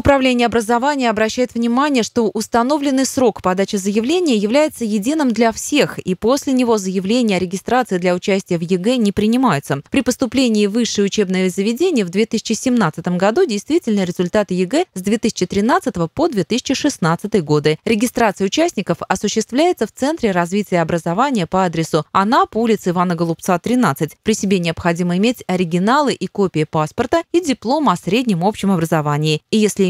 Управление образования обращает внимание, что установленный срок подачи заявления является единым для всех, и после него заявления о регистрации для участия в ЕГЭ не принимаются. При поступлении в высшее учебное заведение в 2017 году действительно результаты ЕГЭ с 2013 по 2016 годы. Регистрация участников осуществляется в Центре развития образования по адресу Анап, улица Ивана Голубца, 13. При себе необходимо иметь оригиналы и копии паспорта и диплома о среднем общем образовании. И если